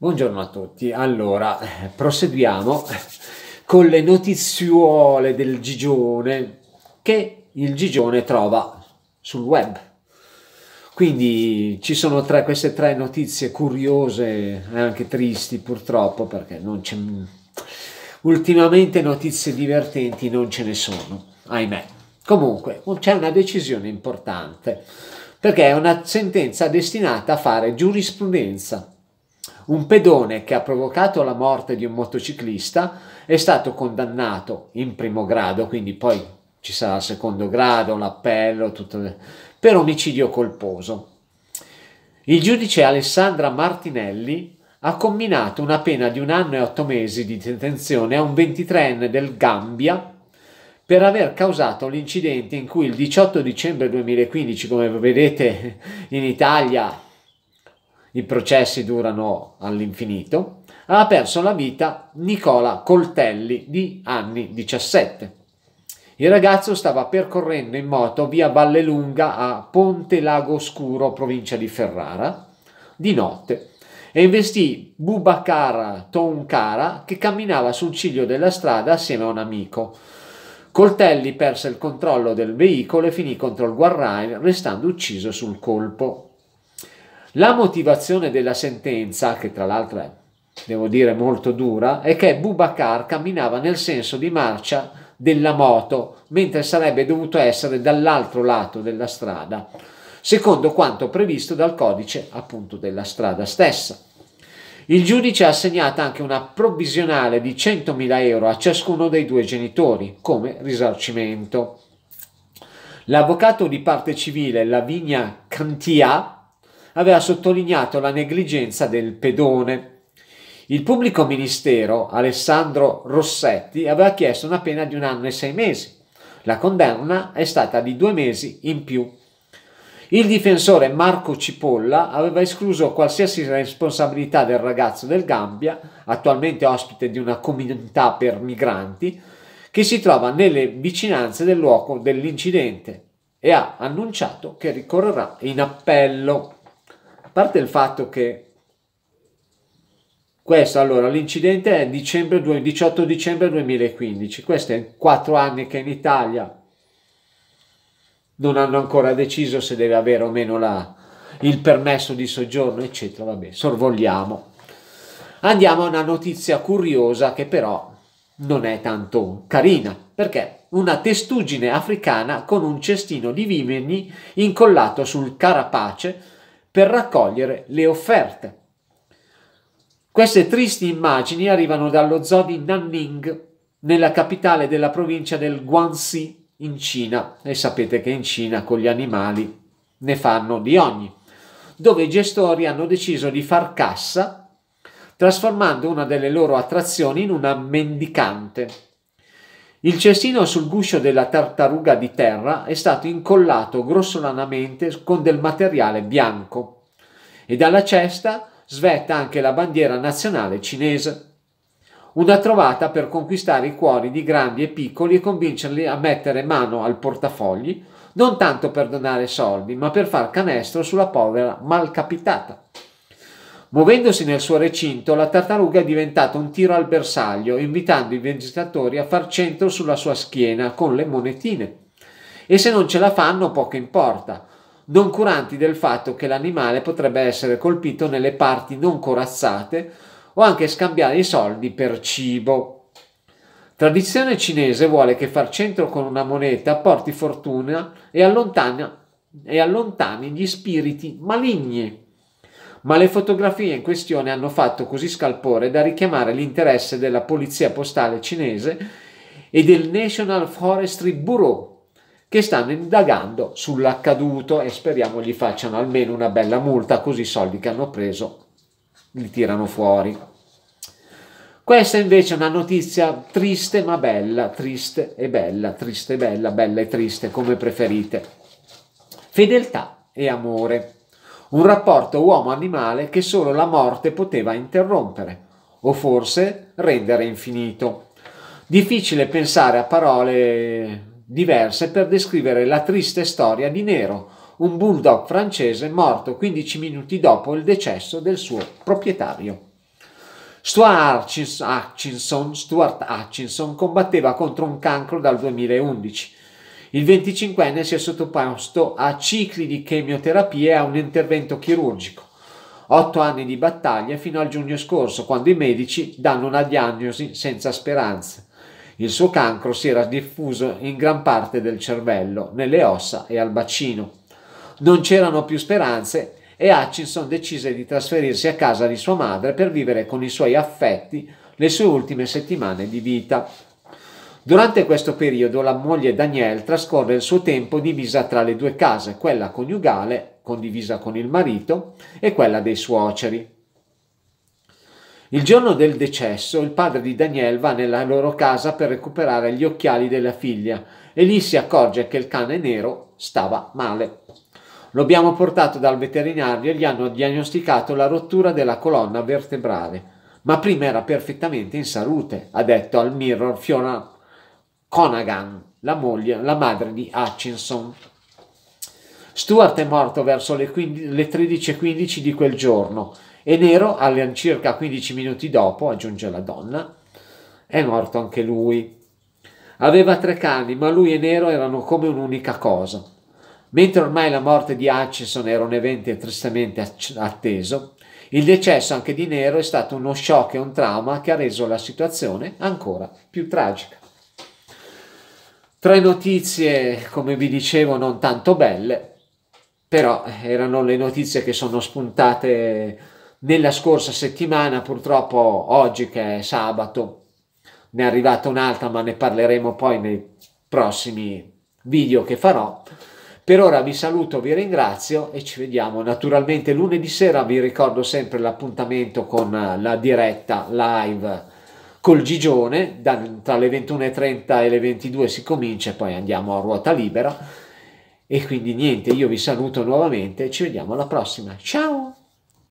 Buongiorno a tutti, allora eh, proseguiamo con le notiziuole del Gigione che il Gigione trova sul web. Quindi ci sono tre, queste tre notizie curiose e anche tristi purtroppo perché non c'è, ultimamente notizie divertenti non ce ne sono, ahimè. Comunque c'è una decisione importante perché è una sentenza destinata a fare giurisprudenza un pedone che ha provocato la morte di un motociclista è stato condannato in primo grado, quindi poi ci sarà il secondo grado, l'appello, tutto, per omicidio colposo. Il giudice Alessandra Martinelli ha comminato una pena di un anno e otto mesi di detenzione a un 23enne del Gambia per aver causato l'incidente in cui il 18 dicembre 2015, come vedete in Italia i processi durano all'infinito, ha perso la vita Nicola Coltelli di anni 17. Il ragazzo stava percorrendo in moto via Vallelunga a Ponte Lago Oscuro, provincia di Ferrara, di notte e investì Bubacara Toncara che camminava sul ciglio della strada assieme a un amico. Coltelli perse il controllo del veicolo e finì contro il guardrail, restando ucciso sul colpo. La motivazione della sentenza, che tra l'altro è, devo dire, molto dura, è che Bubacar camminava nel senso di marcia della moto, mentre sarebbe dovuto essere dall'altro lato della strada, secondo quanto previsto dal codice appunto della strada stessa. Il giudice ha assegnato anche una provvisionale di 100.000 euro a ciascuno dei due genitori come risarcimento. L'avvocato di parte civile Lavinia Cantia aveva sottolineato la negligenza del pedone. Il pubblico ministero Alessandro Rossetti aveva chiesto una pena di un anno e sei mesi. La condanna è stata di due mesi in più. Il difensore Marco Cipolla aveva escluso qualsiasi responsabilità del ragazzo del Gambia, attualmente ospite di una comunità per migranti, che si trova nelle vicinanze del luogo dell'incidente e ha annunciato che ricorrerà in appello a parte il fatto che questo, allora, l'incidente è dicembre, 18 dicembre 2015, questo è quattro anni che in Italia non hanno ancora deciso se deve avere o meno la, il permesso di soggiorno, eccetera, vabbè, sorvogliamo. Andiamo a una notizia curiosa che però non è tanto carina, perché una testuggine africana con un cestino di vimini incollato sul carapace per raccogliere le offerte. Queste tristi immagini arrivano dallo zoo di Nanning, nella capitale della provincia del Guangxi, in Cina, e sapete che in Cina con gli animali ne fanno di ogni, dove i gestori hanno deciso di far cassa trasformando una delle loro attrazioni in una mendicante il cestino sul guscio della tartaruga di terra è stato incollato grossolanamente con del materiale bianco e dalla cesta svetta anche la bandiera nazionale cinese. Una trovata per conquistare i cuori di grandi e piccoli e convincerli a mettere mano al portafogli, non tanto per donare soldi, ma per far canestro sulla povera malcapitata. Muovendosi nel suo recinto, la tartaruga è diventata un tiro al bersaglio, invitando i visitatori a far centro sulla sua schiena con le monetine. E se non ce la fanno, poco importa, non curanti del fatto che l'animale potrebbe essere colpito nelle parti non corazzate o anche scambiare i soldi per cibo. Tradizione cinese vuole che far centro con una moneta porti fortuna e, allontana, e allontani gli spiriti maligni ma le fotografie in questione hanno fatto così scalpore da richiamare l'interesse della Polizia Postale cinese e del National Forestry Bureau, che stanno indagando sull'accaduto e speriamo gli facciano almeno una bella multa, così i soldi che hanno preso li tirano fuori. Questa invece è una notizia triste ma bella, triste e bella, triste e bella, bella e triste, come preferite. Fedeltà e amore un rapporto uomo-animale che solo la morte poteva interrompere, o forse rendere infinito. Difficile pensare a parole diverse per descrivere la triste storia di Nero, un bulldog francese morto 15 minuti dopo il decesso del suo proprietario. Stuart Hutchinson, combatteva contro un cancro dal 2011 il 25enne si è sottoposto a cicli di chemioterapia e a un intervento chirurgico. Otto anni di battaglia fino al giugno scorso, quando i medici danno una diagnosi senza speranze. Il suo cancro si era diffuso in gran parte del cervello, nelle ossa e al bacino. Non c'erano più speranze e Hutchinson decise di trasferirsi a casa di sua madre per vivere con i suoi affetti le sue ultime settimane di vita. Durante questo periodo la moglie Danielle trascorre il suo tempo divisa tra le due case, quella coniugale, condivisa con il marito, e quella dei suoceri. Il giorno del decesso il padre di Danielle va nella loro casa per recuperare gli occhiali della figlia e lì si accorge che il cane nero stava male. Lo abbiamo portato dal veterinario e gli hanno diagnosticato la rottura della colonna vertebrale, ma prima era perfettamente in salute, ha detto al Mirror Fiona Conagan, la, moglie, la madre di Hutchinson. Stuart è morto verso le, 13.15 di quel giorno e Nero, all'incirca 15 minuti dopo, aggiunge la donna, è morto anche lui. Aveva tre cani, ma lui e Nero erano come un'unica cosa. Mentre ormai la morte di Hutchinson era un evento tristemente atteso, il decesso anche di Nero è stato uno shock e un trauma che ha reso la situazione ancora più tragica. Tre notizie, come vi dicevo, non tanto belle, però erano le notizie che sono spuntate nella scorsa settimana, purtroppo oggi che è sabato ne è arrivata un'altra, ma ne parleremo poi nei prossimi video che farò. Per ora vi saluto, vi ringrazio e ci vediamo naturalmente lunedì sera. Vi ricordo sempre l'appuntamento con la diretta live col Gigione, da, tra le 21.30 e le 22 si comincia e poi andiamo a ruota libera. E quindi niente, io vi saluto nuovamente, ci vediamo alla prossima. Ciao!